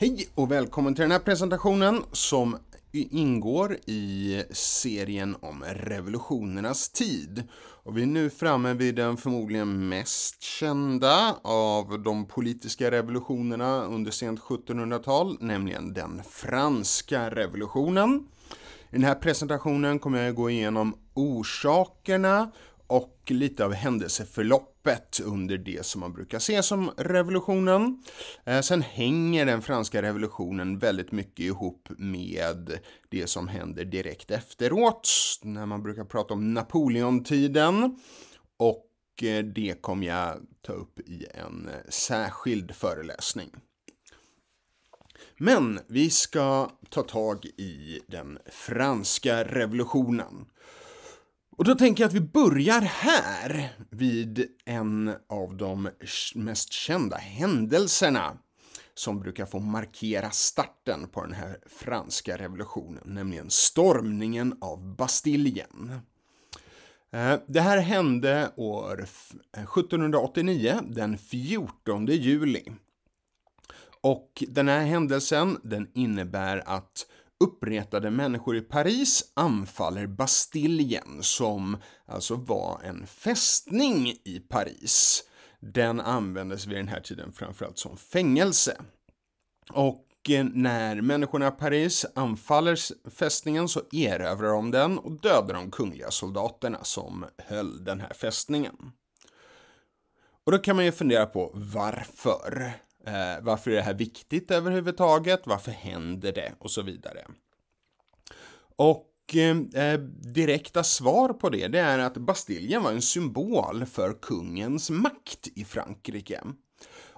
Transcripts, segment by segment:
Hej och välkommen till den här presentationen som ingår i serien om revolutionernas tid. Och vi är nu framme vid den förmodligen mest kända av de politiska revolutionerna under sent 1700-tal, nämligen den franska revolutionen. I den här presentationen kommer jag gå igenom orsakerna och lite av händelseförloppet under det som man brukar se som revolutionen. Eh, sen hänger den franska revolutionen väldigt mycket ihop med det som händer direkt efteråt, när man brukar prata om Napoleontiden. Och eh, det kommer jag ta upp i en särskild föreläsning. Men vi ska ta tag i den franska revolutionen. Och då tänker jag att vi börjar här, vid en av de mest kända händelserna som brukar få markera starten på den här franska revolutionen, nämligen stormningen av Bastiljen. Eh, det här hände år 1789, eh, den 14 juli. Och den här händelsen, den innebär att Uppretade människor i Paris anfaller Bastiljen som alltså var en fästning i Paris. Den användes vid den här tiden framförallt som fängelse. Och eh, när människorna i Paris anfaller fästningen så erövrar de den och dödar de kungliga soldaterna som höll den här fästningen. Och då kan man ju fundera på varför. Eh, varför är det här viktigt överhuvudtaget? Varför händer det? Och så vidare. Och eh, eh, direkta svar på det, det är att Bastiljen var en symbol för kungens makt i Frankrike.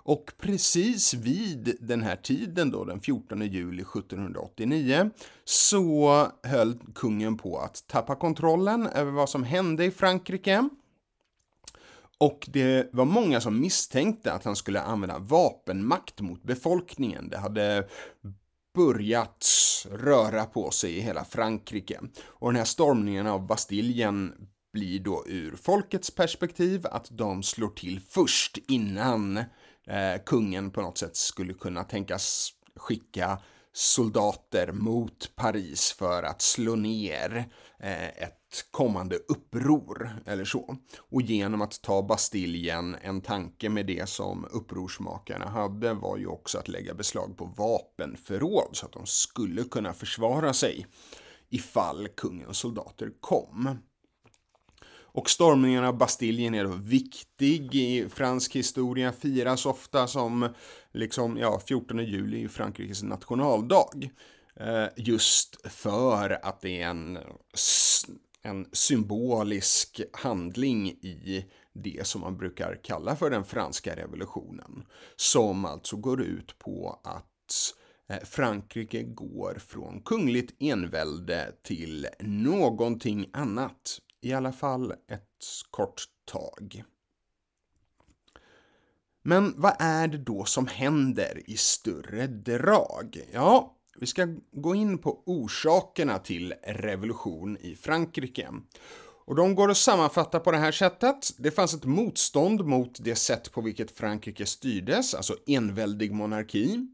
Och precis vid den här tiden då, den 14 juli 1789, så höll kungen på att tappa kontrollen över vad som hände i Frankrike. Och det var många som misstänkte att han skulle använda vapenmakt mot befolkningen. Det hade börjat röra på sig i hela Frankrike. Och den här stormningen av Bastiljen blir då ur folkets perspektiv att de slår till först innan eh, kungen på något sätt skulle kunna tänkas skicka soldater mot Paris för att slå ner eh, ett kommande uppror eller så. Och genom att ta Bastiljen, en tanke med det som upprorsmakarna hade var ju också att lägga beslag på vapenförråd så att de skulle kunna försvara sig ifall kungens soldater kom. Och stormningen av Bastiljen är då viktig i fransk historia, firas ofta som liksom, ja, 14 juli är Frankrikes nationaldag. Eh, just för att det är en en symbolisk handling i det som man brukar kalla för den franska revolutionen. Som alltså går ut på att eh, Frankrike går från kungligt envälde till någonting annat. I alla fall ett kort tag. Men vad är det då som händer i större drag? Ja, vi ska gå in på orsakerna till revolution i Frankrike. Och de går att sammanfatta på det här sättet. Det fanns ett motstånd mot det sätt på vilket Frankrike styrdes, alltså enväldig monarki.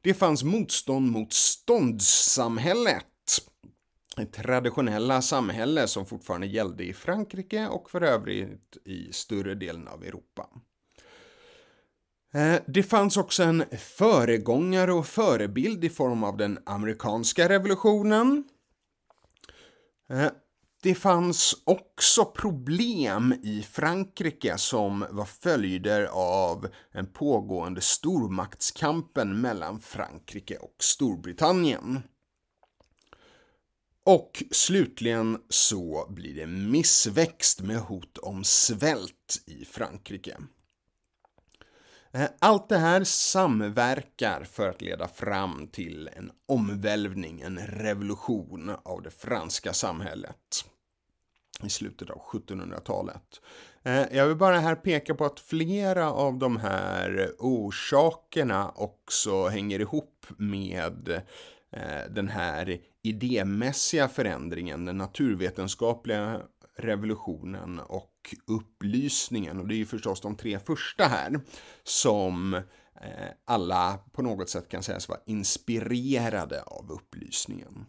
Det fanns motstånd mot ståndssamhället, Det traditionella samhälle som fortfarande gällde i Frankrike och för övrigt i större delen av Europa. Eh, det fanns också en föregångare och förebild i form av den amerikanska revolutionen. Eh, det fanns också problem i Frankrike som var följder av den pågående stormaktskampen mellan Frankrike och Storbritannien. Och slutligen så blir det missväxt med hot om svält i Frankrike. Eh, allt det här samverkar för att leda fram till en omvälvning, en revolution av det franska samhället i slutet av 1700-talet. Eh, jag vill bara här peka på att flera av de här orsakerna också hänger ihop med eh, den här idémässiga förändringen, den naturvetenskapliga revolutionen och och upplysningen. Och det är ju förstås de tre första här som eh, alla på något sätt kan sägas vara inspirerade av upplysningen.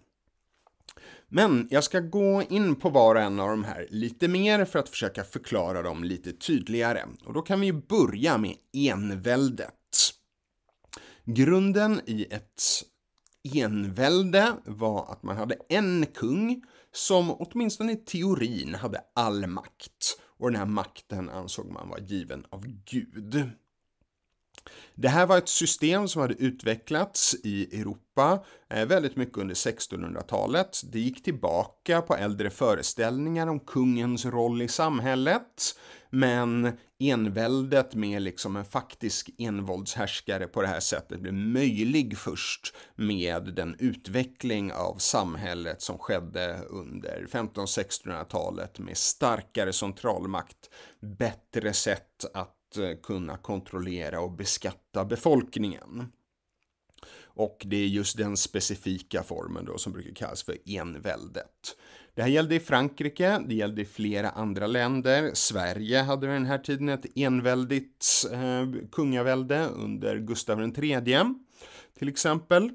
Men jag ska gå in på var och en av de här lite mer för att försöka förklara dem lite tydligare. Och då kan vi börja med enväldet. Grunden i ett envälde var att man hade en kung som åtminstone i teorin hade all makt och den här makten ansåg man var given av Gud. Det här var ett system som hade utvecklats i Europa eh, väldigt mycket under 1600-talet. Det gick tillbaka på äldre föreställningar om kungens roll i samhället. Men enväldet med liksom en faktisk envåldshärskare på det här sättet blev möjlig först med den utveckling av samhället som skedde under 1500-1600-talet med starkare centralmakt, bättre sätt att eh, kunna kontrollera och beskatta befolkningen. Och det är just den specifika formen då som brukar kallas för enväldet. Det här gällde i Frankrike, det gällde i flera andra länder. Sverige hade vid den här tiden ett enväldigt eh, kungavälde under Gustav III, till exempel.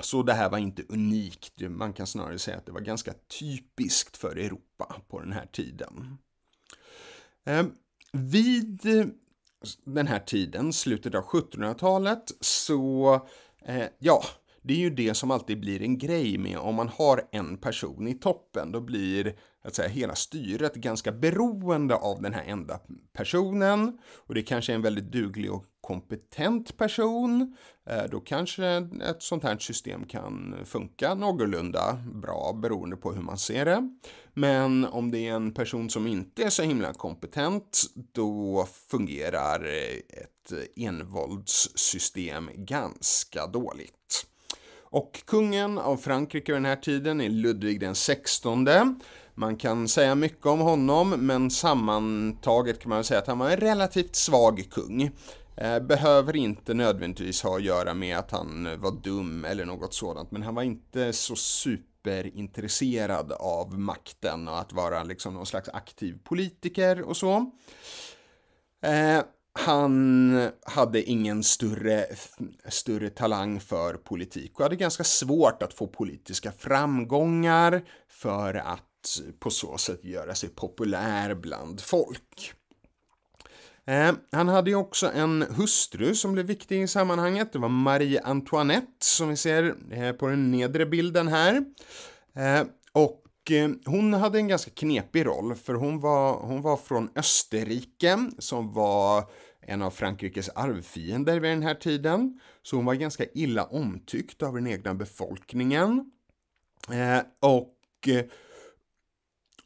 Så det här var inte unikt, man kan snarare säga att det var ganska typiskt för Europa på den här tiden. Eh, vid eh, den här tiden, slutet av 1700-talet, så eh, ja, det är ju det som alltid blir en grej med om man har en person i toppen. Då blir att säga, hela styret ganska beroende av den här enda personen. Och det kanske är en väldigt duglig och kompetent person. Eh, då kanske ett sånt här system kan funka någorlunda bra beroende på hur man ser det. Men om det är en person som inte är så himla kompetent då fungerar ett envåldssystem ganska dåligt. Och kungen av Frankrike vid den här tiden är Ludvig den XVI. Man kan säga mycket om honom, men sammantaget kan man säga att han var en relativt svag kung. Eh, behöver inte nödvändigtvis ha att göra med att han var dum eller något sådant, men han var inte så superintresserad av makten och att vara liksom någon slags aktiv politiker och så. Eh, han hade ingen större, större talang för politik och hade ganska svårt att få politiska framgångar för att på så sätt göra sig populär bland folk. Eh, han hade ju också en hustru som blev viktig i sammanhanget. Det var Marie Antoinette som vi ser eh, på den nedre bilden här. Eh, och hon hade en ganska knepig roll för hon var, hon var från Österrike som var en av Frankrikes arvfiender vid den här tiden, så hon var ganska illa omtyckt av den egna befolkningen. Eh, och eh,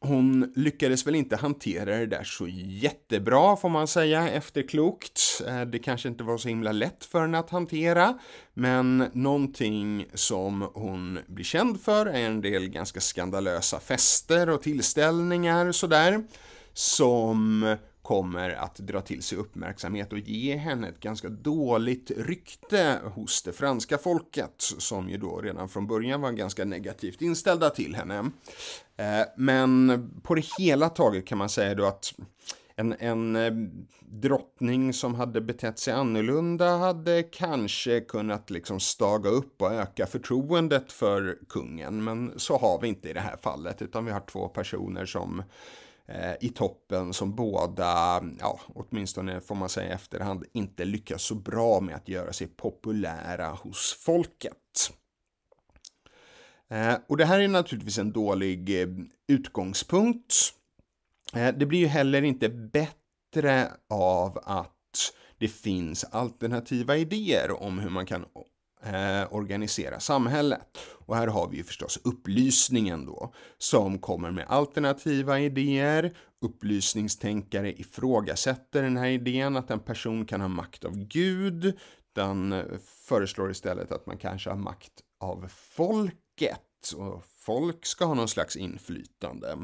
hon lyckades väl inte hantera det där så jättebra får man säga efterklokt. Eh, det kanske inte var så himla lätt för henne att hantera. Men någonting som hon blir känd för är en del ganska skandalösa fester och tillställningar sådär. Som kommer att dra till sig uppmärksamhet och ge henne ett ganska dåligt rykte hos det franska folket som ju då redan från början var ganska negativt inställda till henne. Eh, men på det hela taget kan man säga då att en, en eh, drottning som hade betett sig annorlunda hade kanske kunnat liksom staga upp och öka förtroendet för kungen. Men så har vi inte i det här fallet, utan vi har två personer som Eh, i toppen som båda, ja, åtminstone får man säga i efterhand, inte lyckas så bra med att göra sig populära hos folket. Eh, och det här är naturligtvis en dålig eh, utgångspunkt. Det blir ju heller inte bättre av att det finns alternativa idéer om hur man kan Eh, organisera samhället. Och här har vi ju förstås upplysningen då, som kommer med alternativa idéer, upplysningstänkare ifrågasätter den här idén att en person kan ha makt av Gud, Den eh, föreslår istället att man kanske har makt av folket, och folk ska ha någon slags inflytande.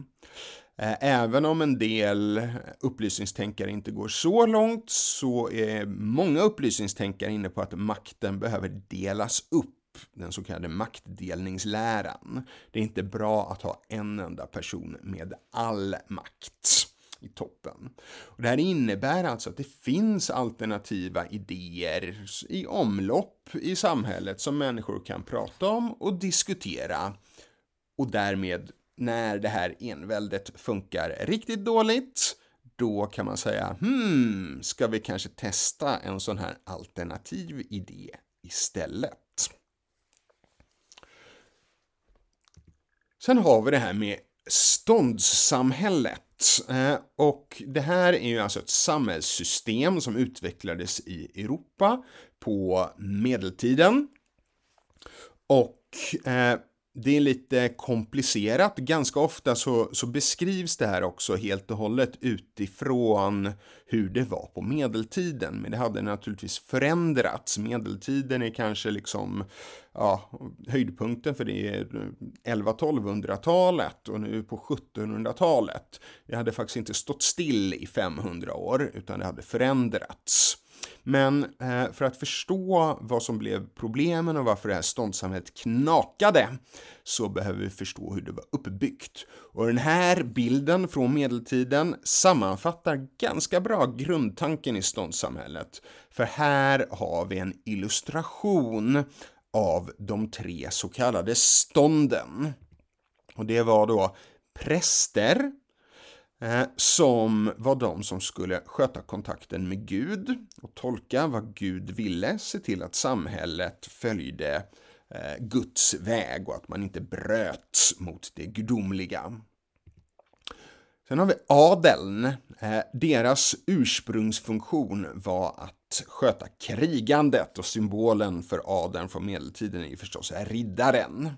Eh, även om en del upplysningstänkare inte går så långt så är många upplysningstänkare inne på att makten behöver delas upp den så kallade maktdelningsläran. Det är inte bra att ha en enda person med all makt i toppen. Och det här innebär alltså att det finns alternativa idéer i omlopp i samhället som människor kan prata om och diskutera och därmed när det här enväldet funkar riktigt dåligt, då kan man säga hmm, ska vi kanske testa en sån här alternativ idé istället? Sen har vi det här med ståndssamhället. Eh, och det här är ju alltså ett samhällssystem som utvecklades i Europa på medeltiden. Och eh, det är lite komplicerat. Ganska ofta så, så, beskrivs det här också helt och hållet utifrån hur det var på medeltiden. Men det hade naturligtvis förändrats. Medeltiden är kanske liksom ja, höjdpunkten för det är 11-1200-talet och nu på 1700-talet. Det hade faktiskt inte stått still i 500 år utan det hade förändrats. Men eh, för att förstå vad som blev problemen och varför det här ståndssamhället knakade så behöver vi förstå hur det var uppbyggt. Och den här bilden från medeltiden sammanfattar ganska bra grundtanken i ståndssamhället. För här har vi en illustration av de tre så kallade stånden. Och det var då präster, Eh, som var de som skulle sköta kontakten med Gud och tolka vad Gud ville, se till att samhället följde eh, Guds väg och att man inte bröts mot det gudomliga. Sen har vi adeln. Eh, deras ursprungsfunktion var att sköta krigandet och symbolen för adeln från medeltiden är ju förstås riddaren.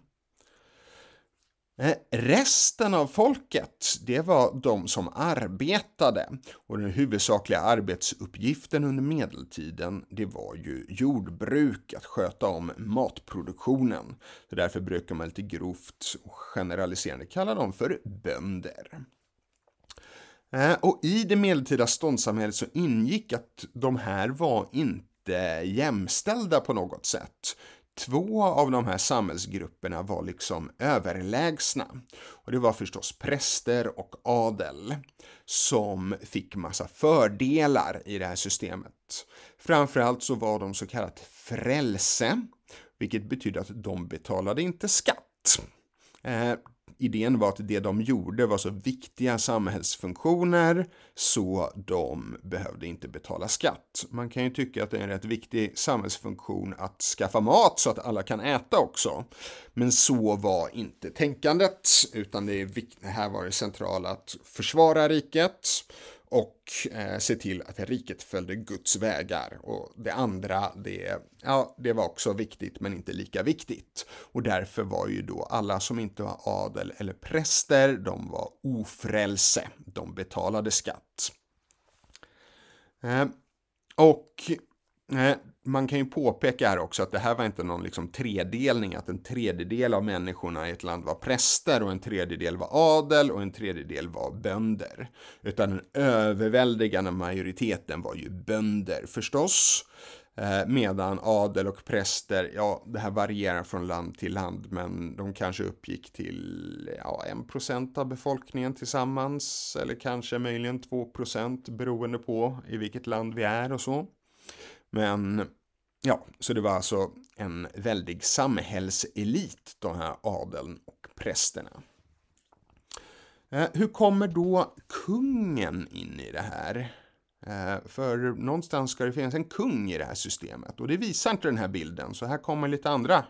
Eh, resten av folket, det var de som arbetade och den huvudsakliga arbetsuppgiften under medeltiden, det var ju jordbruk, att sköta om matproduktionen. Så därför brukar man lite grovt och generaliserande kalla dem för bönder. Eh, och i det medeltida ståndssamhället så ingick att de här var inte jämställda på något sätt två av de här samhällsgrupperna var liksom överlägsna. Och det var förstås präster och adel som fick massa fördelar i det här systemet. Framförallt så var de så kallat frälse, vilket betydde att de betalade inte skatt. Eh, idén var att det de gjorde var så viktiga samhällsfunktioner så de behövde inte betala skatt. Man kan ju tycka att det är en rätt viktig samhällsfunktion att skaffa mat så att alla kan äta också. Men så var inte tänkandet, utan det här var det centrala att försvara riket och eh, se till att riket följde Guds vägar. Och det andra, det, ja, det var också viktigt men inte lika viktigt. Och därför var ju då alla som inte var adel eller präster, de var ofrälse. De betalade skatt. Eh, och man kan ju påpeka här också att det här var inte någon liksom tredelning, att en tredjedel av människorna i ett land var präster och en tredjedel var adel och en tredjedel var bönder. Utan den överväldigande majoriteten var ju bönder förstås. Eh, medan adel och präster, ja det här varierar från land till land men de kanske uppgick till ja, procent av befolkningen tillsammans eller kanske möjligen två procent beroende på i vilket land vi är och så. Men ja, så det var alltså en väldig samhällselit, de här adeln och prästerna. Eh, hur kommer då kungen in i det här? Eh, för någonstans ska det finnas en kung i det här systemet och det visar inte den här bilden, så här kommer lite andra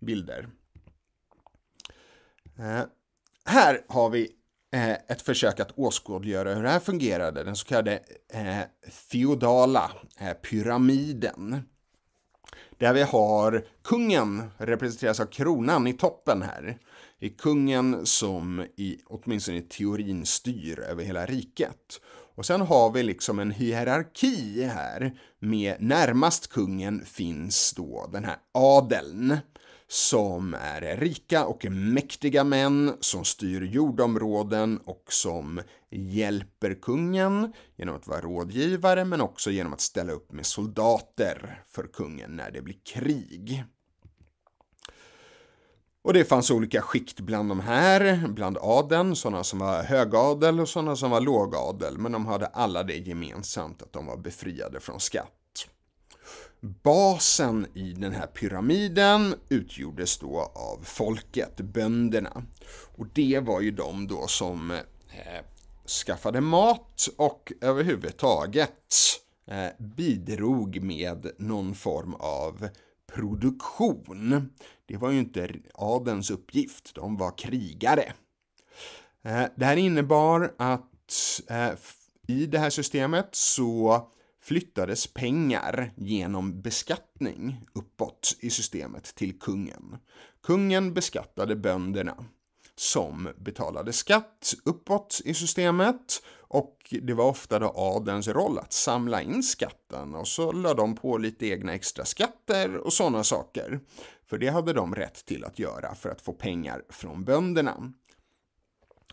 bilder. Eh, här har vi Eh, ett försök att åskådliggöra hur det här fungerade, den så kallade eh, feodala eh, pyramiden. Där vi har kungen, representeras av kronan i toppen här. Det är kungen som i, åtminstone i teorin styr över hela riket. Och sen har vi liksom en hierarki här med närmast kungen finns då den här adeln som är rika och mäktiga män som styr jordområden och som hjälper kungen genom att vara rådgivare men också genom att ställa upp med soldater för kungen när det blir krig. Och det fanns olika skikt bland de här, bland adeln, sådana som var högadel och sådana som var lågadel, men de hade alla det gemensamt att de var befriade från skatt. Basen i den här pyramiden utgjordes då av folket, bönderna. Och det var ju de då som eh, skaffade mat och överhuvudtaget eh, bidrog med någon form av produktion. Det var ju inte adens uppgift, de var krigare. Eh, det här innebar att eh, i det här systemet så flyttades pengar genom beskattning uppåt i systemet till kungen. Kungen beskattade bönderna som betalade skatt uppåt i systemet och det var ofta då adelns roll att samla in skatten och så lade de på lite egna extra skatter och sådana saker. För det hade de rätt till att göra för att få pengar från bönderna.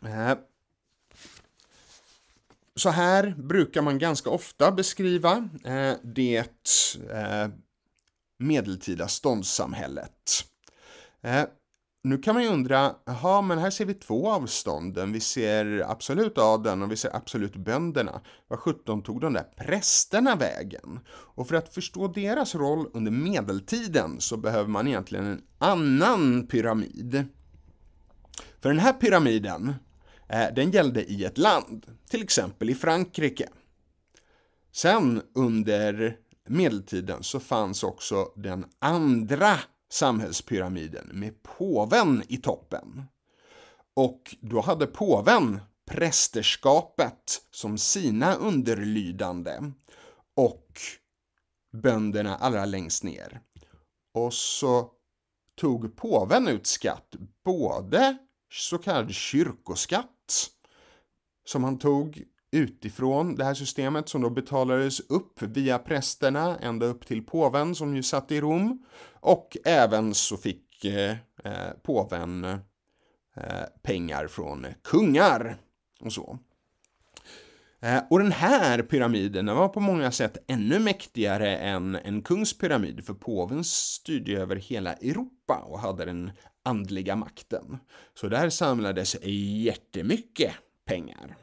Eh, så här brukar man ganska ofta beskriva eh, det eh, medeltida ståndssamhället. Eh, nu kan man ju undra, jaha, men här ser vi två avstånden. Vi ser absolut adeln och vi ser absolut bönderna. Vad sjutton tog de där prästerna vägen? Och för att förstå deras roll under medeltiden så behöver man egentligen en annan pyramid. För den här pyramiden Eh, den gällde i ett land, till exempel i Frankrike. Sen under medeltiden så fanns också den andra samhällspyramiden med påven i toppen. Och då hade påven prästerskapet som sina underlydande och bönderna allra längst ner. Och så tog påven ut skatt, både så kallad kyrkoskatt som han tog utifrån det här systemet som då betalades upp via prästerna ända upp till påven som ju satt i Rom och även så fick eh, eh påven eh, pengar från kungar och så. Eh, och den här pyramiden den var på många sätt ännu mäktigare än en kungspyramid för påven styrde över hela Europa och hade den andliga makten. Så där samlades jättemycket pengar.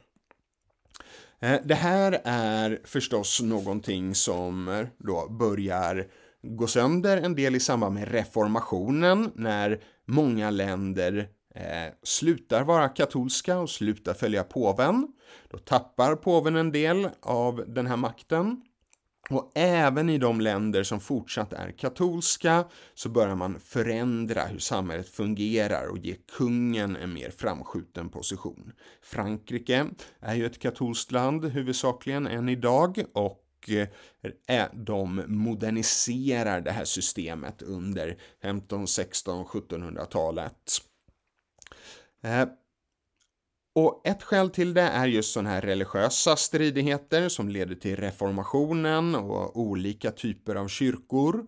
Eh, det här är förstås någonting som eh, då börjar gå sönder en del i samband med reformationen när många länder eh, slutar vara katolska och slutar följa påven. Då tappar påven en del av den här makten. Och även i de länder som fortsatt är katolska så börjar man förändra hur samhället fungerar och ge kungen en mer framskjuten position. Frankrike är ju ett katolskt land huvudsakligen än idag och eh, de moderniserar det här systemet under 15, 16, 1700-talet. Och ett skäl till det är just sådana här religiösa stridigheter som leder till reformationen och olika typer av kyrkor.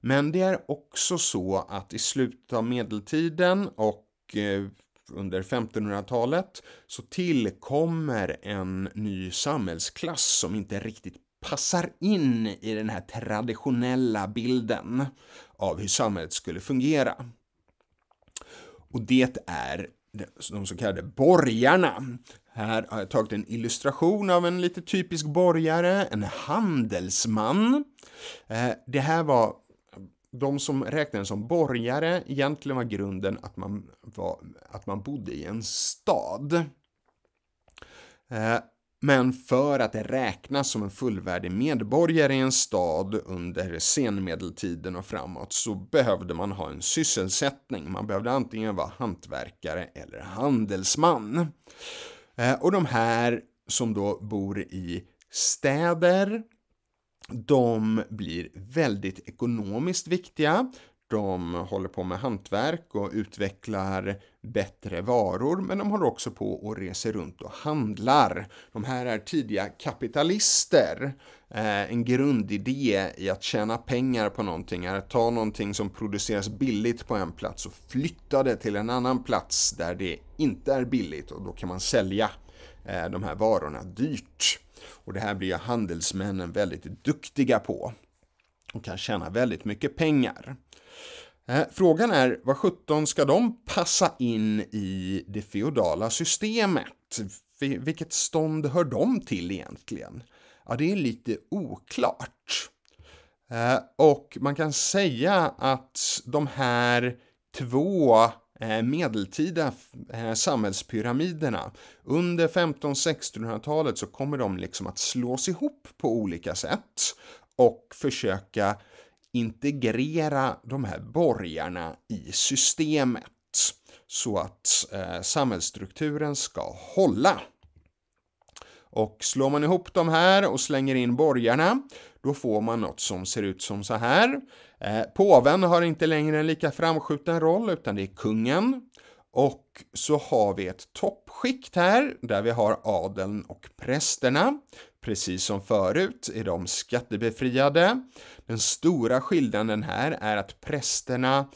Men det är också så att i slutet av medeltiden och eh, under 1500-talet så tillkommer en ny samhällsklass som inte riktigt passar in i den här traditionella bilden av hur samhället skulle fungera. Och det är de så kallade borgarna. Här har jag tagit en illustration av en lite typisk borgare, en handelsman. Eh, det här var de som räknades som borgare, egentligen var grunden att man, var, att man bodde i en stad. Eh, men för att räknas som en fullvärdig medborgare i en stad under senmedeltiden och framåt så behövde man ha en sysselsättning. Man behövde antingen vara hantverkare eller handelsman. Eh, och de här som då bor i städer de blir väldigt ekonomiskt viktiga de håller på med hantverk och utvecklar bättre varor, men de håller också på och reser runt och handlar. De här är tidiga kapitalister. Eh, en grundidé i att tjäna pengar på någonting är att ta någonting som produceras billigt på en plats och flytta det till en annan plats där det inte är billigt och då kan man sälja eh, de här varorna dyrt. Och det här blir ju handelsmännen väldigt duktiga på och kan tjäna väldigt mycket pengar. Eh, frågan är, vad sjutton ska de passa in i det feodala systemet? Vilket stånd hör de till egentligen? Ja, det är lite oklart. Eh, och man kan säga att de här två eh, medeltida samhällspyramiderna under 1500-1600-talet så kommer de liksom att slås ihop på olika sätt och försöka integrera de här borgarna i systemet så att eh, samhällsstrukturen ska hålla. Och slår man ihop de här och slänger in borgarna, då får man något som ser ut som så här. Eh, påven har inte längre en lika framskjuten roll, utan det är kungen. Och så har vi ett toppskikt här, där vi har adeln och prästerna. Precis som förut är de skattebefriade. Den stora skillnaden här är att prästerna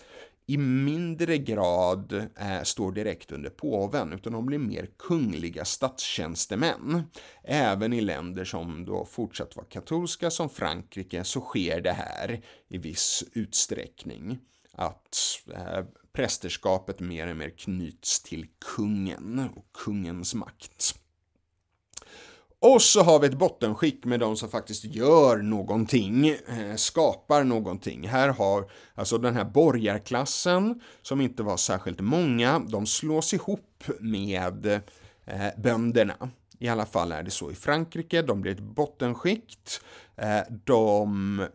i mindre grad eh, står direkt under påven, utan de blir mer kungliga statstjänstemän. Även i länder som då fortsatt var katolska, som Frankrike, så sker det här i viss utsträckning. Att eh, prästerskapet mer och mer knyts till kungen och kungens makt. Och så har vi ett bottenskick med de som faktiskt gör någonting, eh, skapar någonting. Här har alltså den här borgarklassen, som inte var särskilt många, de slås ihop med eh, bönderna. I alla fall är det så i Frankrike, de blir ett bottenskikt, eh, de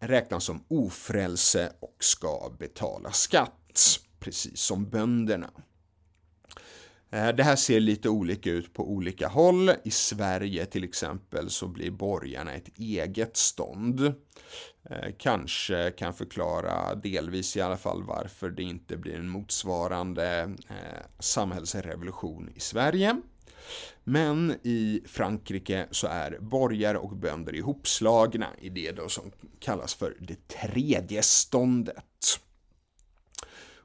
räknas som ofrälse och ska betala skatt, precis som bönderna. Eh, det här ser lite olika ut på olika håll. I Sverige till exempel så blir borgarna ett eget stånd. Eh, kanske kan förklara delvis i alla fall varför det inte blir en motsvarande eh, samhällsrevolution i Sverige. Men i Frankrike så är borgare och bönder ihopslagna i det då som kallas för det tredje ståndet.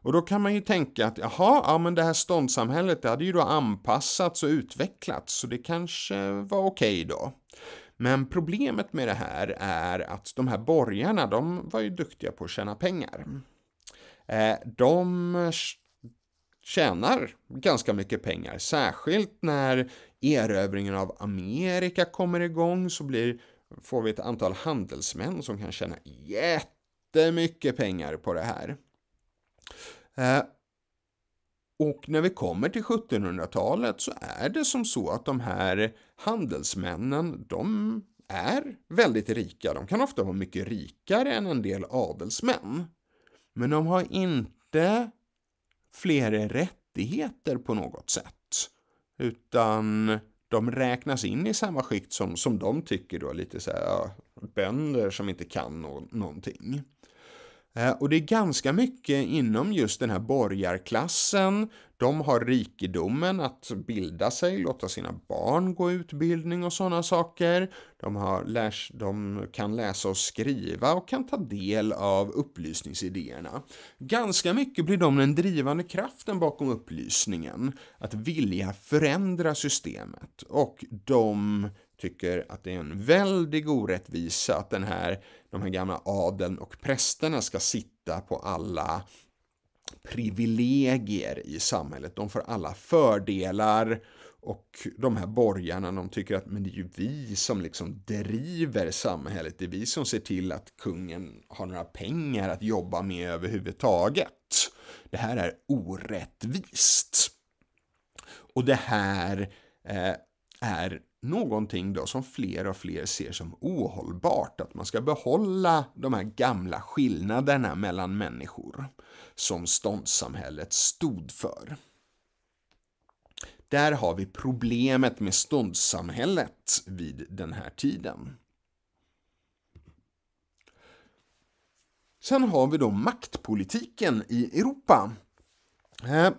Och då kan man ju tänka att jaha, ja men det här ståndssamhället det hade ju då anpassats och utvecklats så det kanske var okej okay då. Men problemet med det här är att de här borgarna, de var ju duktiga på att tjäna pengar. Eh, de tjänar ganska mycket pengar, särskilt när erövringen av Amerika kommer igång så blir, får vi ett antal handelsmän som kan tjäna jättemycket pengar på det här. Eh, och när vi kommer till 1700-talet så är det som så att de här handelsmännen, de är väldigt rika. De kan ofta vara mycket rikare än en del adelsmän. Men de har inte fler rättigheter på något sätt. Utan de räknas in i samma skikt som, som de tycker då lite så här, ja, bönder som inte kan no någonting. Eh, och det är ganska mycket inom just den här borgarklassen. De har rikedomen att bilda sig, låta sina barn gå utbildning och sådana saker. De, har läs, de kan läsa och skriva och kan ta del av upplysningsidéerna. Ganska mycket blir de den drivande kraften bakom upplysningen. Att vilja förändra systemet. Och de tycker att det är en väldig orättvisa att den här, de här gamla adeln och prästerna ska sitta på alla privilegier i samhället. De får alla fördelar och de här borgarna de tycker att men det är ju vi som liksom driver samhället. Det är vi som ser till att kungen har några pengar att jobba med överhuvudtaget. Det här är orättvist. Och det här eh, är någonting då som fler och fler ser som ohållbart, att man ska behålla de här gamla skillnaderna mellan människor som ståndssamhället stod för. Där har vi problemet med ståndssamhället vid den här tiden. Sen har vi då maktpolitiken i Europa. Eh,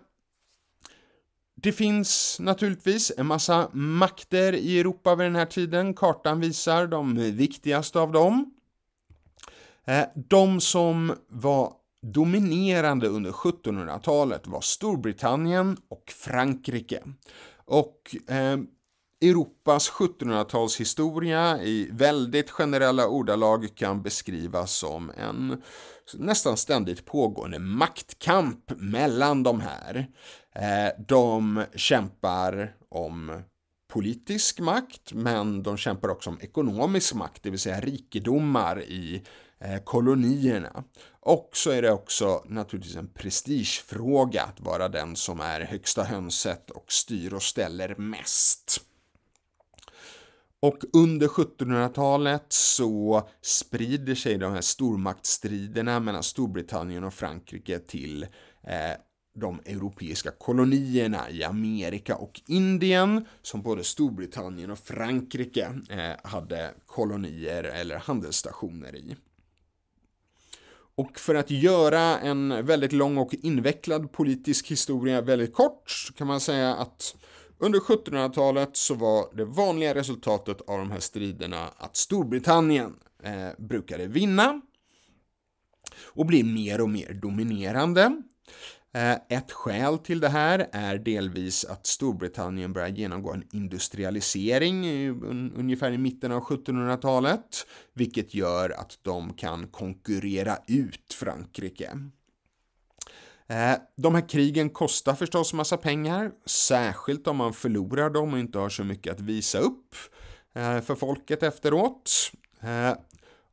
det finns naturligtvis en massa makter i Europa vid den här tiden. Kartan visar de viktigaste av dem. Eh, de som var dominerande under 1700-talet var Storbritannien och Frankrike. Och eh, Europas 1700-talshistoria i väldigt generella ordalag kan beskrivas som en nästan ständigt pågående maktkamp mellan de här. Eh, de kämpar om politisk makt, men de kämpar också om ekonomisk makt, det vill säga rikedomar i eh, kolonierna. Och så är det också naturligtvis en prestigefråga att vara den som är högsta hönset och styr och ställer mest. Och under 1700-talet så sprider sig de här stormaktsstriderna mellan Storbritannien och Frankrike till eh, de europeiska kolonierna i Amerika och Indien som både Storbritannien och Frankrike eh, hade kolonier eller handelsstationer i. Och för att göra en väldigt lång och invecklad politisk historia väldigt kort så kan man säga att under 1700-talet så var det vanliga resultatet av de här striderna att Storbritannien eh, brukade vinna och bli mer och mer dominerande. Eh, ett skäl till det här är delvis att Storbritannien börjar genomgå en industrialisering ungefär i mitten av 1700-talet, vilket gör att de kan konkurrera ut Frankrike. Eh, de här krigen kostar förstås massa pengar, särskilt om man förlorar dem och inte har så mycket att visa upp eh, för folket efteråt. Eh,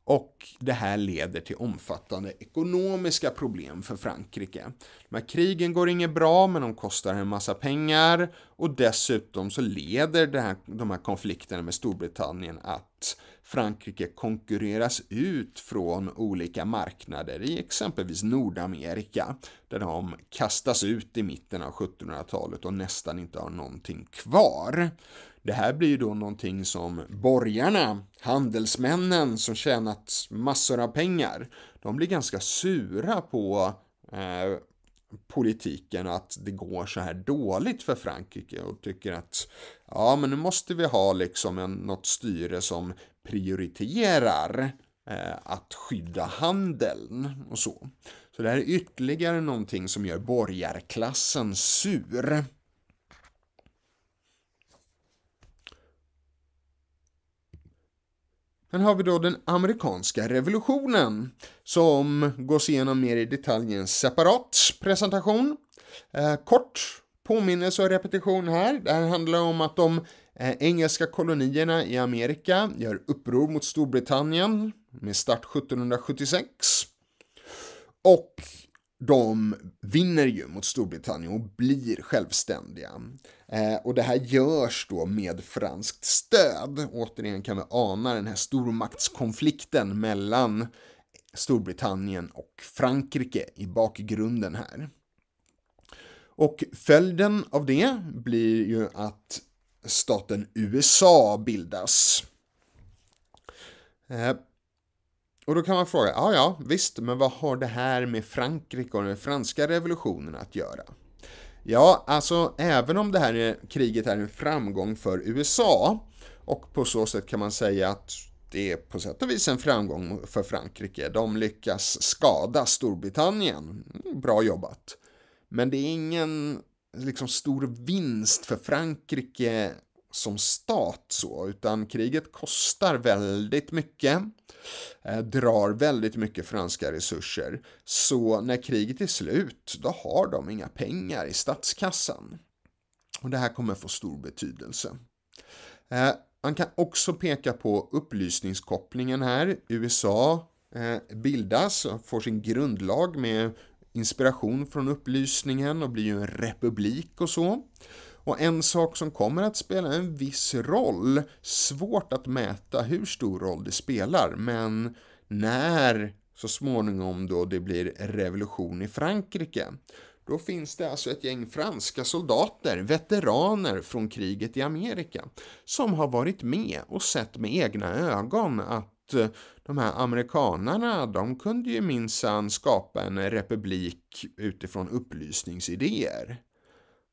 och det här leder till omfattande ekonomiska problem för Frankrike. De här krigen går inget bra, men de kostar en massa pengar och dessutom så leder här, de här konflikterna med Storbritannien att Frankrike konkurreras ut från olika marknader i exempelvis Nordamerika där de kastas ut i mitten av 1700-talet och nästan inte har någonting kvar. Det här blir ju då någonting som borgarna, handelsmännen som tjänat massor av pengar, de blir ganska sura på eh, politiken att det går så här dåligt för Frankrike och tycker att ja men nu måste vi ha liksom en, något styre som prioriterar eh, att skydda handeln och så. Så det här är ytterligare någonting som gör borgarklassen sur. Sen har vi då den amerikanska revolutionen som gås igenom mer i detalj i en separat presentation. Eh, kort påminnelse och repetition här. Det här handlar om att de Eh, engelska kolonierna i Amerika gör uppror mot Storbritannien med start 1776. Och de vinner ju mot Storbritannien och blir självständiga. Eh, och det här görs då med franskt stöd. Återigen kan vi ana den här stormaktskonflikten mellan Storbritannien och Frankrike i bakgrunden här. Och följden av det blir ju att staten USA bildas. Eh, och då kan man fråga, ja ja visst, men vad har det här med Frankrike och den franska revolutionen att göra? Ja, alltså även om det här kriget är en framgång för USA och på så sätt kan man säga att det är på sätt och vis en framgång för Frankrike. De lyckas skada Storbritannien. Bra jobbat. Men det är ingen liksom stor vinst för Frankrike som stat så, utan kriget kostar väldigt mycket, eh, drar väldigt mycket franska resurser. Så när kriget är slut, då har de inga pengar i statskassan. Och det här kommer få stor betydelse. Eh, man kan också peka på upplysningskopplingen här. USA eh, bildas, får sin grundlag med inspiration från upplysningen och blir ju en republik och så. Och en sak som kommer att spela en viss roll, svårt att mäta hur stor roll det spelar, men när så småningom då det blir revolution i Frankrike, då finns det alltså ett gäng franska soldater, veteraner från kriget i Amerika, som har varit med och sett med egna ögon att Eh, de här amerikanarna, de kunde ju minsann skapa en republik utifrån upplysningsidéer.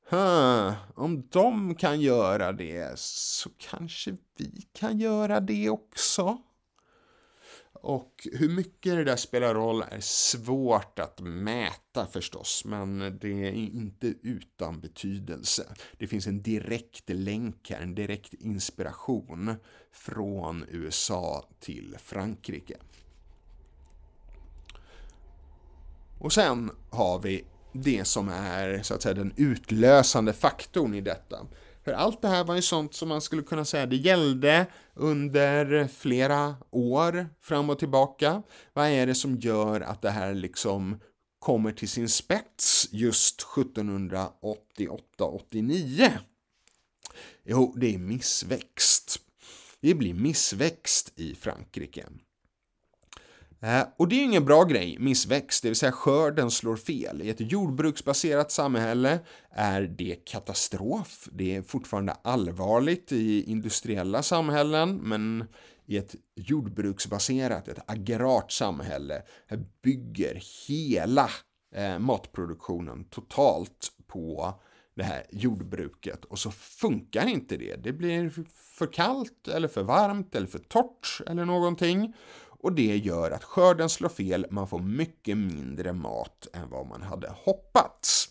Huh, om de kan göra det så kanske vi kan göra det också. Och hur mycket det där spelar roll är svårt att mäta förstås, men det är inte utan betydelse. Det finns en direkt länk här, en direkt inspiration från USA till Frankrike. Och sen har vi det som är så att säga den utlösande faktorn i detta. För allt det här var ju sånt som man skulle kunna säga det gällde under flera år fram och tillbaka. Vad är det som gör att det här liksom kommer till sin spets just 1788-89? Jo, det är missväxt. Det blir missväxt i Frankrike. Eh, och det är ju ingen bra grej, missväxt, det vill säga skörden slår fel. I ett jordbruksbaserat samhälle är det katastrof. Det är fortfarande allvarligt i industriella samhällen, men i ett jordbruksbaserat, ett agrart samhälle bygger hela eh, matproduktionen totalt på det här jordbruket och så funkar inte det. Det blir för kallt eller för varmt eller för torrt eller någonting och det gör att skörden slår fel, man får mycket mindre mat än vad man hade hoppats.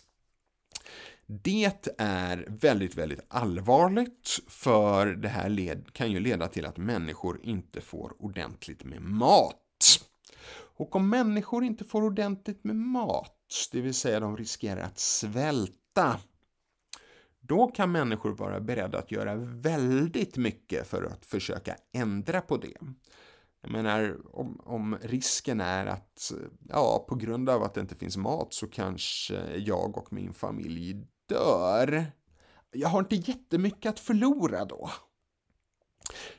Det är väldigt, väldigt allvarligt för det här led, kan ju leda till att människor inte får ordentligt med mat. Och om människor inte får ordentligt med mat, det vill säga de riskerar att svälta, då kan människor vara beredda att göra väldigt mycket för att försöka ändra på det. Jag menar, om, om, risken är att, ja, på grund av att det inte finns mat så kanske jag och min familj dör. Jag har inte jättemycket att förlora då.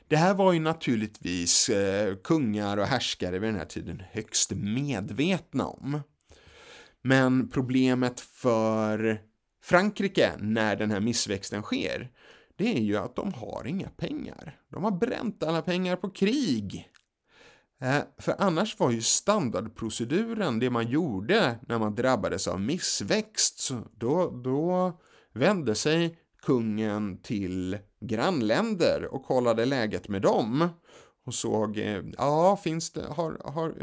Det här var ju naturligtvis eh, kungar och härskare vid den här tiden högst medvetna om. Men problemet för Frankrike när den här missväxten sker, det är ju att de har inga pengar. De har bränt alla pengar på krig. Eh, för annars var ju standardproceduren det man gjorde när man drabbades av missväxt. Så då, då vände sig kungen till grannländer och kollade läget med dem. Och såg, eh, ja, finns det, har, har,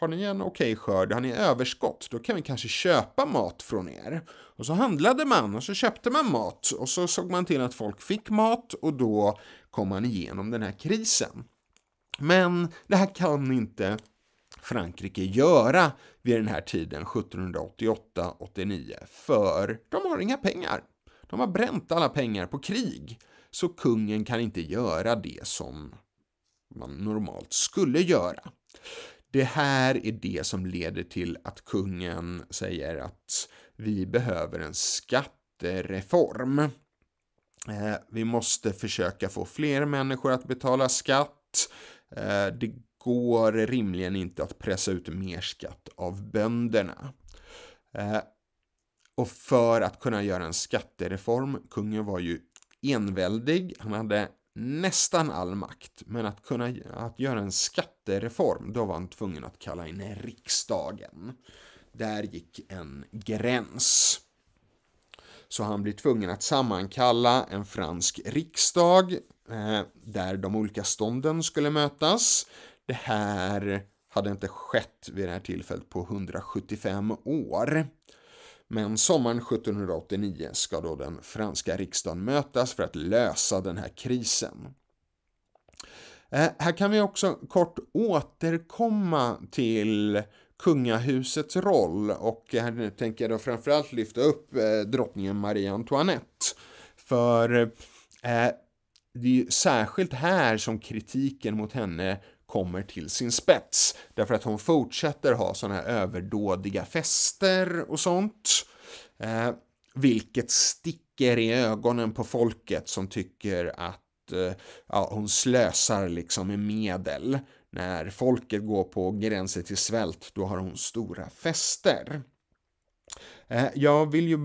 har ni en okej okay skörd, har ni överskott, då kan vi kanske köpa mat från er. Och så handlade man och så köpte man mat och så såg man till att folk fick mat och då kom man igenom den här krisen. Men det här kan inte Frankrike göra vid den här tiden, 1788-89, för de har inga pengar. De har bränt alla pengar på krig, så kungen kan inte göra det som man normalt skulle göra. Det här är det som leder till att kungen säger att vi behöver en skattereform. Eh, vi måste försöka få fler människor att betala skatt. Eh, det går rimligen inte att pressa ut mer skatt av bönderna. Eh, och för att kunna göra en skattereform, kungen var ju enväldig, han hade nästan all makt, men att kunna att göra en skattereform, då var han tvungen att kalla in riksdagen. Där gick en gräns. Så han blir tvungen att sammankalla en fransk riksdag Eh, där de olika stånden skulle mötas. Det här hade inte skett vid det här tillfället på 175 år. Men sommaren 1789 ska då den franska riksdagen mötas för att lösa den här krisen. Eh, här kan vi också kort återkomma till kungahusets roll och här tänker jag då framförallt lyfta upp eh, drottningen Marie Antoinette. För det är ju särskilt här som kritiken mot henne kommer till sin spets. Därför att hon fortsätter ha sådana här överdådiga fester och sånt. Eh, vilket sticker i ögonen på folket som tycker att eh, ja, hon slösar liksom med medel. När folket går på gränsen till svält, då har hon stora fester. Eh, jag vill ju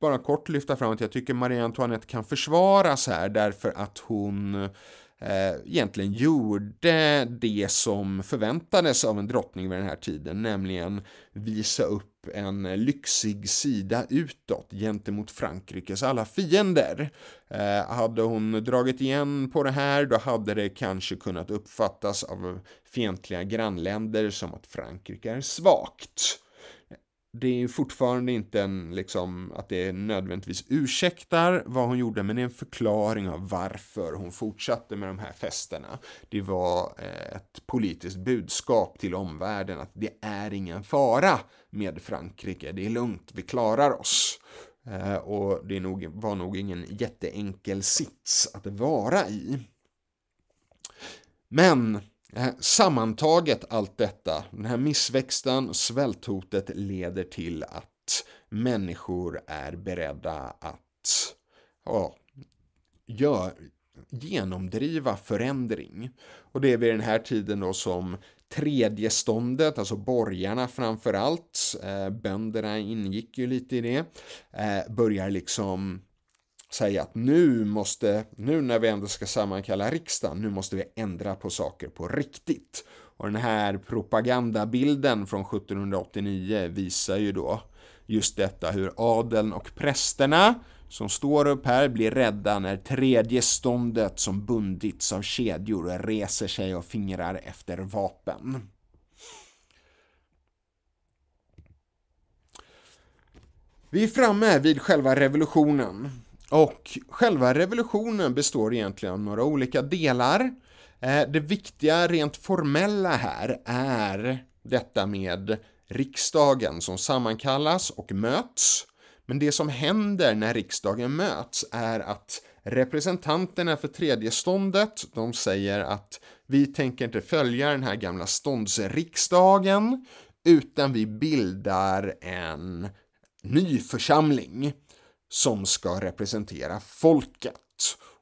bara kort lyfta fram att jag tycker Marie Antoinette kan försvaras här därför att hon eh, egentligen gjorde det som förväntades av en drottning vid den här tiden, nämligen visa upp en lyxig sida utåt gentemot Frankrikes alla fiender. Eh, hade hon dragit igen på det här, då hade det kanske kunnat uppfattas av fientliga grannländer som att Frankrike är svagt det är fortfarande inte en, liksom, att det nödvändigtvis ursäktar vad hon gjorde, men det är en förklaring av varför hon fortsatte med de här festerna. Det var eh, ett politiskt budskap till omvärlden att det är ingen fara med Frankrike, det är lugnt, vi klarar oss. Eh, och det nog, var nog ingen jätteenkel sits att vara i. Men Eh, sammantaget allt detta, den här missväxten, svälthotet leder till att människor är beredda att ja, gör, genomdriva förändring. Och det är vid den här tiden då som tredje ståndet, alltså borgarna framförallt, eh, bönderna ingick ju lite i det, eh, börjar liksom säga att nu måste, nu när vi ändå ska sammankalla riksdagen, nu måste vi ändra på saker på riktigt. Och den här propagandabilden från 1789 visar ju då just detta hur adeln och prästerna som står upp här blir rädda när tredje ståndet som bundits av kedjor reser sig och fingrar efter vapen. Vi är framme vid själva revolutionen och själva revolutionen består egentligen av några olika delar. Eh, det viktiga rent formella här är detta med riksdagen som sammankallas och möts. Men det som händer när riksdagen möts är att representanterna för tredje ståndet, de säger att vi tänker inte följa den här gamla ståndsriksdagen, utan vi bildar en ny församling som ska representera folket.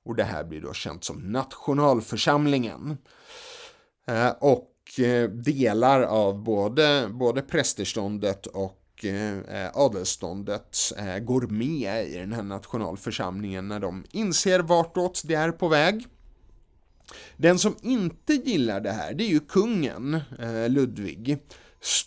Och det här blir då känt som nationalförsamlingen. Eh, och eh, delar av både, både prästerståndet och eh, adelståndet går med i den här nationalförsamlingen när de inser vartåt det är på väg. Den som inte gillar det här, det är ju kungen, Ludvig,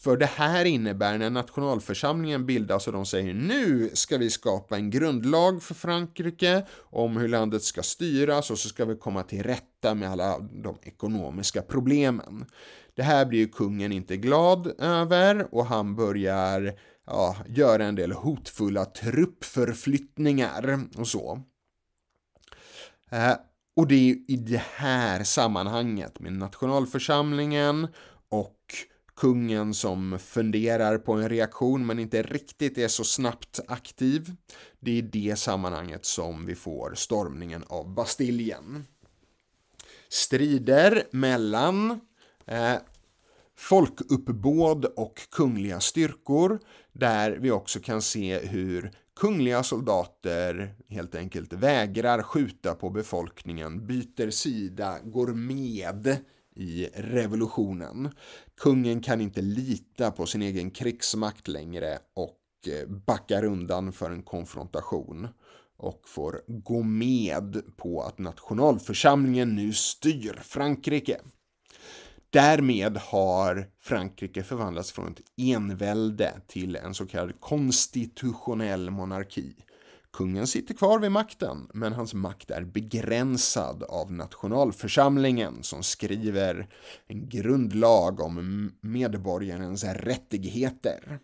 för det här innebär när nationalförsamlingen bildas och de säger nu ska vi skapa en grundlag för Frankrike om hur landet ska styras och så ska vi komma till rätta med alla de ekonomiska problemen. Det här blir ju kungen inte glad över och han börjar ja, göra en del hotfulla truppförflyttningar och så. Eh, och det är i det här sammanhanget med nationalförsamlingen kungen som funderar på en reaktion men inte riktigt är så snabbt aktiv. Det är i det sammanhanget som vi får stormningen av Bastiljen. Strider mellan eh, folkuppbåd och kungliga styrkor där vi också kan se hur kungliga soldater helt enkelt vägrar skjuta på befolkningen, byter sida, går med i revolutionen. Kungen kan inte lita på sin egen krigsmakt längre och eh, backar undan för en konfrontation och får gå med på att nationalförsamlingen nu styr Frankrike. Därmed har Frankrike förvandlats från ett envälde till en så kallad konstitutionell monarki. Kungen sitter kvar vid makten, men hans makt är begränsad av nationalförsamlingen som skriver en grundlag om medborgarens rättigheter.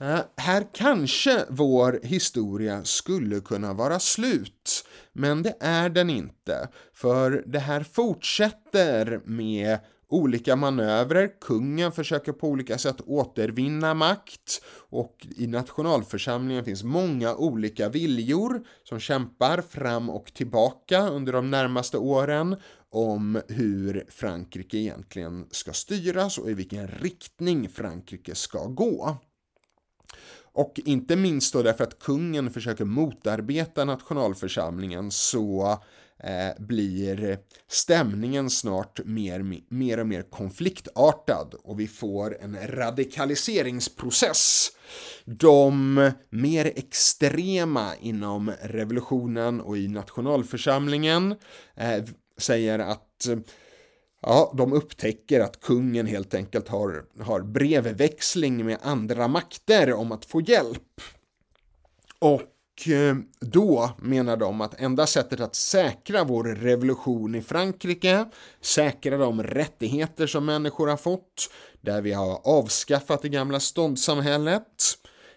Eh, här kanske vår historia skulle kunna vara slut, men det är den inte, för det här fortsätter med olika manövrer. Kungen försöker på olika sätt återvinna makt och i nationalförsamlingen finns många olika viljor som kämpar fram och tillbaka under de närmaste åren om hur Frankrike egentligen ska styras och i vilken riktning Frankrike ska gå. Och inte minst då därför att kungen försöker motarbeta nationalförsamlingen så Eh, blir stämningen snart mer, mer och mer konfliktartad och vi får en radikaliseringsprocess. De mer extrema inom revolutionen och i nationalförsamlingen eh, säger att Ja, de upptäcker att kungen helt enkelt har, har brevväxling med andra makter om att få hjälp. Och Eh, då menar de att enda sättet att säkra vår revolution i Frankrike, säkra de rättigheter som människor har fått, där vi har avskaffat det gamla ståndssamhället,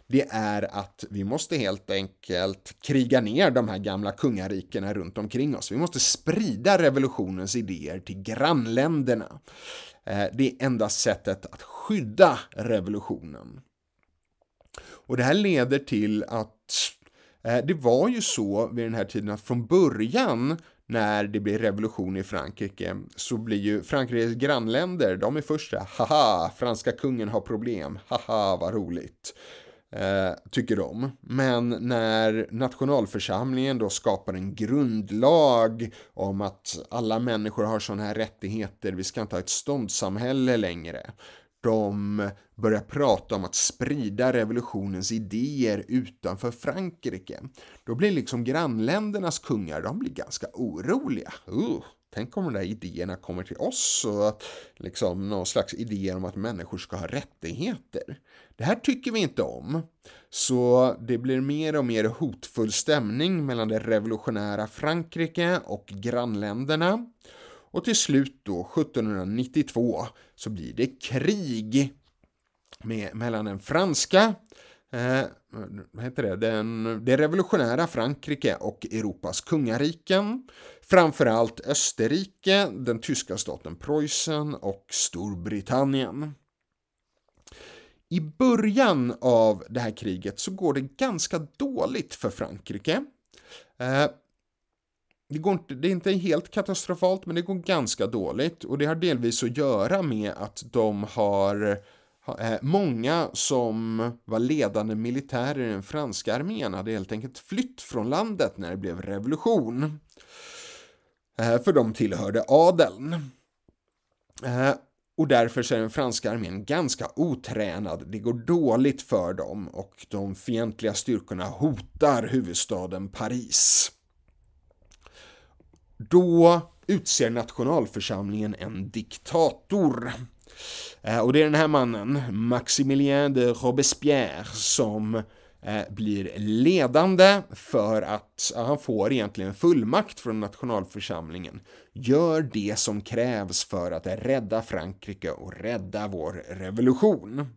det är att vi måste helt enkelt kriga ner de här gamla kungarikena runt omkring oss. Vi måste sprida revolutionens idéer till grannländerna. Eh, det är enda sättet att skydda revolutionen. Och det här leder till att Eh, det var ju så vid den här tiden att från början när det blir revolution i Frankrike så blir ju Frankrikes grannländer, de är första, haha, franska kungen har problem, haha, vad roligt. Eh, tycker de. Men när nationalförsamlingen då skapar en grundlag om att alla människor har sådana här rättigheter, vi ska inte ha ett ståndssamhälle längre de börjar prata om att sprida revolutionens idéer utanför Frankrike. Då blir liksom grannländernas kungar, de blir ganska oroliga. Uh, tänk om de där idéerna kommer till oss och liksom någon slags idéer om att människor ska ha rättigheter. Det här tycker vi inte om. Så det blir mer och mer hotfull stämning mellan det revolutionära Frankrike och grannländerna. Och till slut då 1792 så blir det krig med, mellan den franska, eh, vad heter det, den, det revolutionära Frankrike och Europas kungariken. Framförallt Österrike, den tyska staten Preussen och Storbritannien. I början av det här kriget så går det ganska dåligt för Frankrike. Eh, det, går inte, det är inte helt katastrofalt, men det går ganska dåligt. Och det har delvis att göra med att de har eh, Många som var ledande militärer i den franska armén hade helt enkelt flytt från landet när det blev revolution. Eh, för de tillhörde adeln. Eh, och därför så är den franska armén ganska otränad. Det går dåligt för dem och de fientliga styrkorna hotar huvudstaden Paris då utser nationalförsamlingen en diktator. Eh, och det är den här mannen, Maximilien de Robespierre, som eh, blir ledande för att han får egentligen fullmakt från nationalförsamlingen. Gör det som krävs för att rädda Frankrike och rädda vår revolution.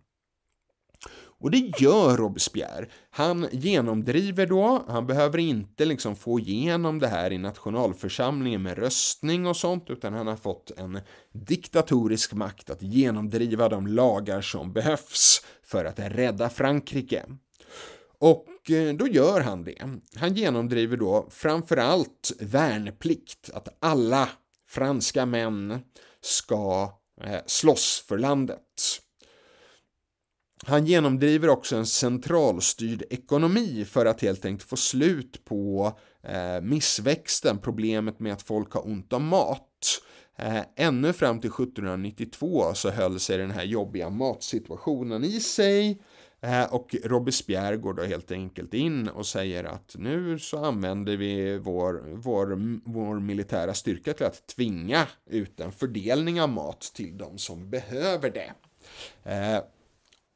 Och det gör Robespierre. Han genomdriver då, han behöver inte liksom få igenom det här i nationalförsamlingen med röstning och sånt, utan han har fått en diktatorisk makt att genomdriva de lagar som behövs för att rädda Frankrike. Och eh, då gör han det. Han genomdriver då framförallt värnplikt, att alla franska män ska eh, slåss för landet. Han genomdriver också en centralstyrd ekonomi för att helt enkelt få slut på eh, missväxten, problemet med att folk har ont om mat. Eh, ännu fram till 1792 så höll sig den här jobbiga matsituationen i sig. Eh, och Robespierre går då helt enkelt in och säger att nu så använder vi vår, vår, vår militära styrka till att tvinga ut en fördelning av mat till de som behöver det. Eh,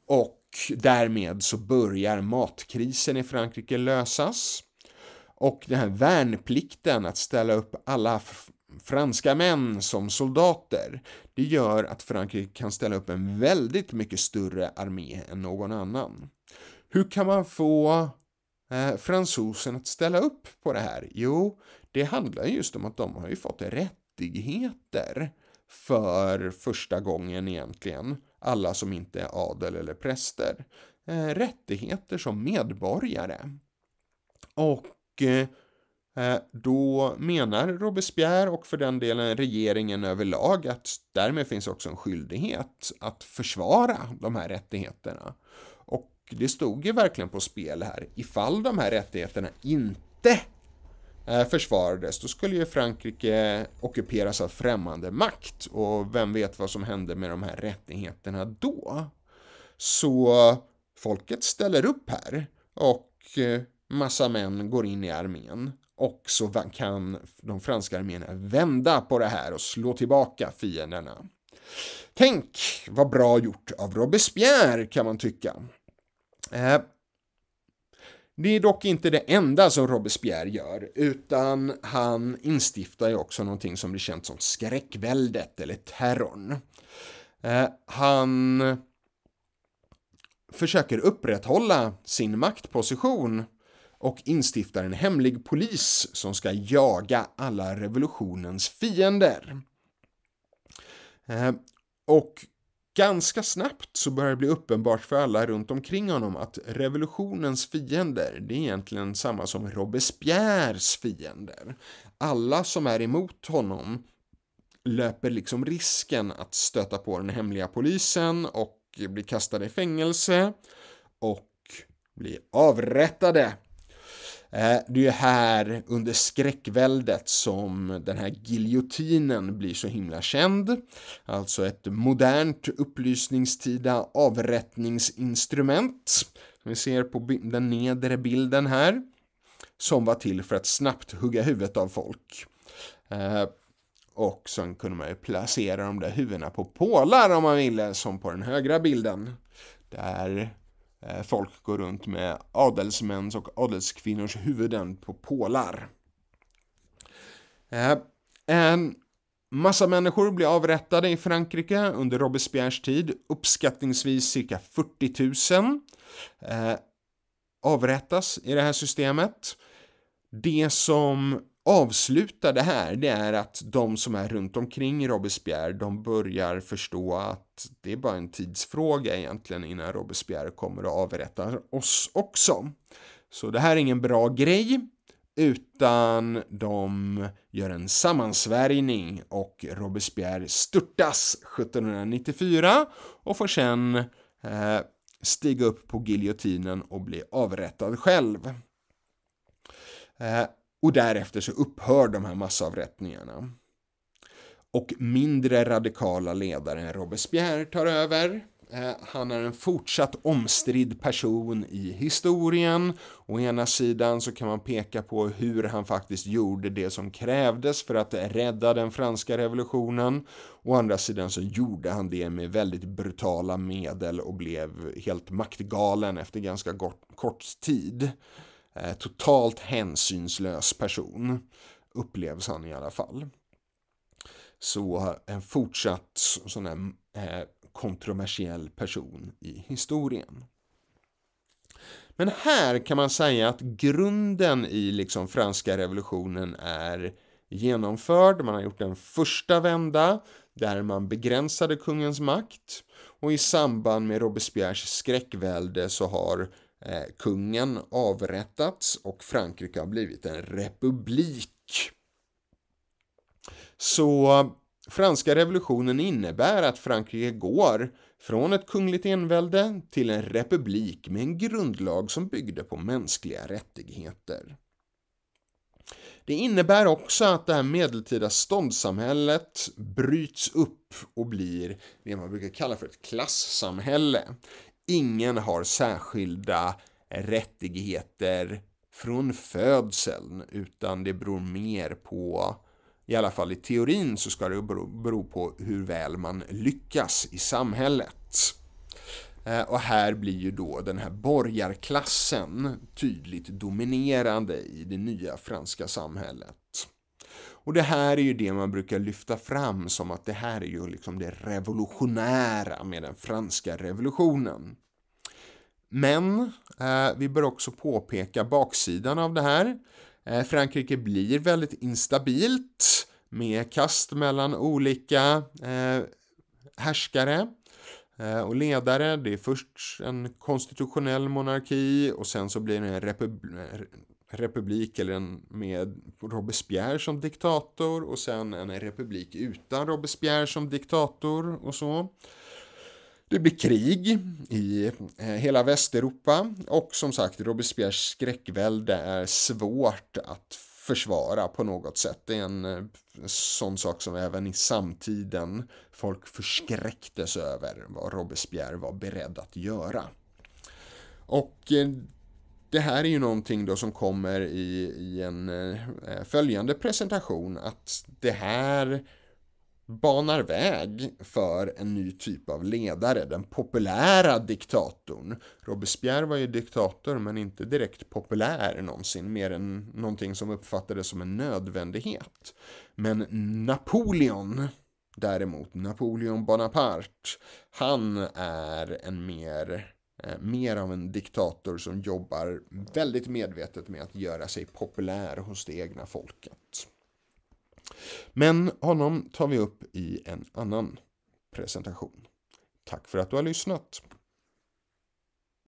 och därmed så börjar matkrisen i Frankrike lösas. Och den här värnplikten att ställa upp alla franska män som soldater, det gör att Frankrike kan ställa upp en väldigt mycket större armé än någon annan. Hur kan man få eh, fransosen att ställa upp på det här? Jo, det handlar just om att de har ju fått rättigheter för första gången egentligen alla som inte är adel eller präster, eh, rättigheter som medborgare. Och eh, då menar Robespierre och för den delen regeringen överlag att därmed finns också en skyldighet att försvara de här rättigheterna. Och det stod ju verkligen på spel här, ifall de här rättigheterna inte Eh, försvarades, då skulle ju Frankrike ockuperas av främmande makt och vem vet vad som hände med de här rättigheterna då? Så folket ställer upp här och eh, massa män går in i armén och så kan de franska arméerna vända på det här och slå tillbaka fienderna. Tänk vad bra gjort av Robespierre kan man tycka. Eh, det är dock inte det enda som Robespierre gör, utan han instiftar ju också någonting som blir känt som skräckväldet eller terrorn. Eh, han försöker upprätthålla sin maktposition och instiftar en hemlig polis som ska jaga alla revolutionens fiender. Eh, och Ganska snabbt så börjar det bli uppenbart för alla runt omkring honom att revolutionens fiender, det är egentligen samma som Robespierres fiender. Alla som är emot honom löper liksom risken att stöta på den hemliga polisen och bli kastade i fängelse och bli avrättade Eh, det är ju här under skräckväldet som den här giljotinen blir så himla känd. Alltså ett modernt upplysningstida avrättningsinstrument. vi ser på den nedre bilden här. Som var till för att snabbt hugga huvudet av folk. Eh, och sen kunde man ju placera de där huvudena på pålar om man ville, som på den högra bilden. Där Eh, folk går runt med adelsmäns och adelskvinnors huvuden på pålar. Eh, en massa människor blir avrättade i Frankrike under Robespierres tid, uppskattningsvis cirka 40 000 eh, avrättas i det här systemet. Det som avsluta det här det är att de som är runt omkring Robespierre de börjar förstå att det är bara en tidsfråga egentligen innan Robespierre kommer att avrätta oss också. Så det här är ingen bra grej utan de gör en sammansvärjning och Robespierre störtas 1794 och får sen eh, stiga upp på giljotinen och bli avrättad själv. Eh, och därefter så upphör de här massavrättningarna. Och mindre radikala ledaren Robespierre tar över. Eh, han är en fortsatt omstridd person i historien. Å ena sidan så kan man peka på hur han faktiskt gjorde det som krävdes för att rädda den franska revolutionen. Å andra sidan så gjorde han det med väldigt brutala medel och blev helt maktgalen efter ganska kort tid. Eh, totalt hänsynslös person. Upplevs han i alla fall. Så en fortsatt sån här eh, kontroversiell person i historien. Men här kan man säga att grunden i liksom franska revolutionen är genomförd. Man har gjort en första vända där man begränsade kungens makt och i samband med Robespierres skräckvälde så har Eh, kungen avrättats och Frankrike har blivit en republik. Så eh, franska revolutionen innebär att Frankrike går från ett kungligt envälde till en republik med en grundlag som byggde på mänskliga rättigheter. Det innebär också att det här medeltida ståndssamhället bryts upp och blir det man brukar kalla för ett klassamhälle. Ingen har särskilda rättigheter från födseln utan det beror mer på, i alla fall i teorin så ska det bero på hur väl man lyckas i samhället. Eh, och här blir ju då den här borgarklassen tydligt dominerande i det nya franska samhället. Och det här är ju det man brukar lyfta fram som att det här är ju liksom det revolutionära med den franska revolutionen. Men eh, vi bör också påpeka baksidan av det här. Eh, Frankrike blir väldigt instabilt med kast mellan olika eh, härskare eh, och ledare. Det är först en konstitutionell monarki och sen så blir det en republik republik eller en med Robespierre som diktator och sen en republik utan Robespierre som diktator och så. Det blir krig i eh, hela Västeuropa och som sagt Robespierres skräckvälde är svårt att försvara på något sätt. Det är en eh, sån sak som även i samtiden folk förskräcktes över vad Robespierre var beredd att göra. Och eh, det här är ju någonting då som kommer i, i en eh, eh, följande presentation att det här banar väg för en ny typ av ledare, den populära diktatorn. Robespierre var ju diktator men inte direkt populär någonsin, mer än någonting som uppfattades som en nödvändighet. Men Napoleon däremot, Napoleon Bonaparte, han är en mer Eh, mer av en diktator som jobbar väldigt medvetet med att göra sig populär hos det egna folket. Men honom tar vi upp i en annan presentation. Tack för att du har lyssnat!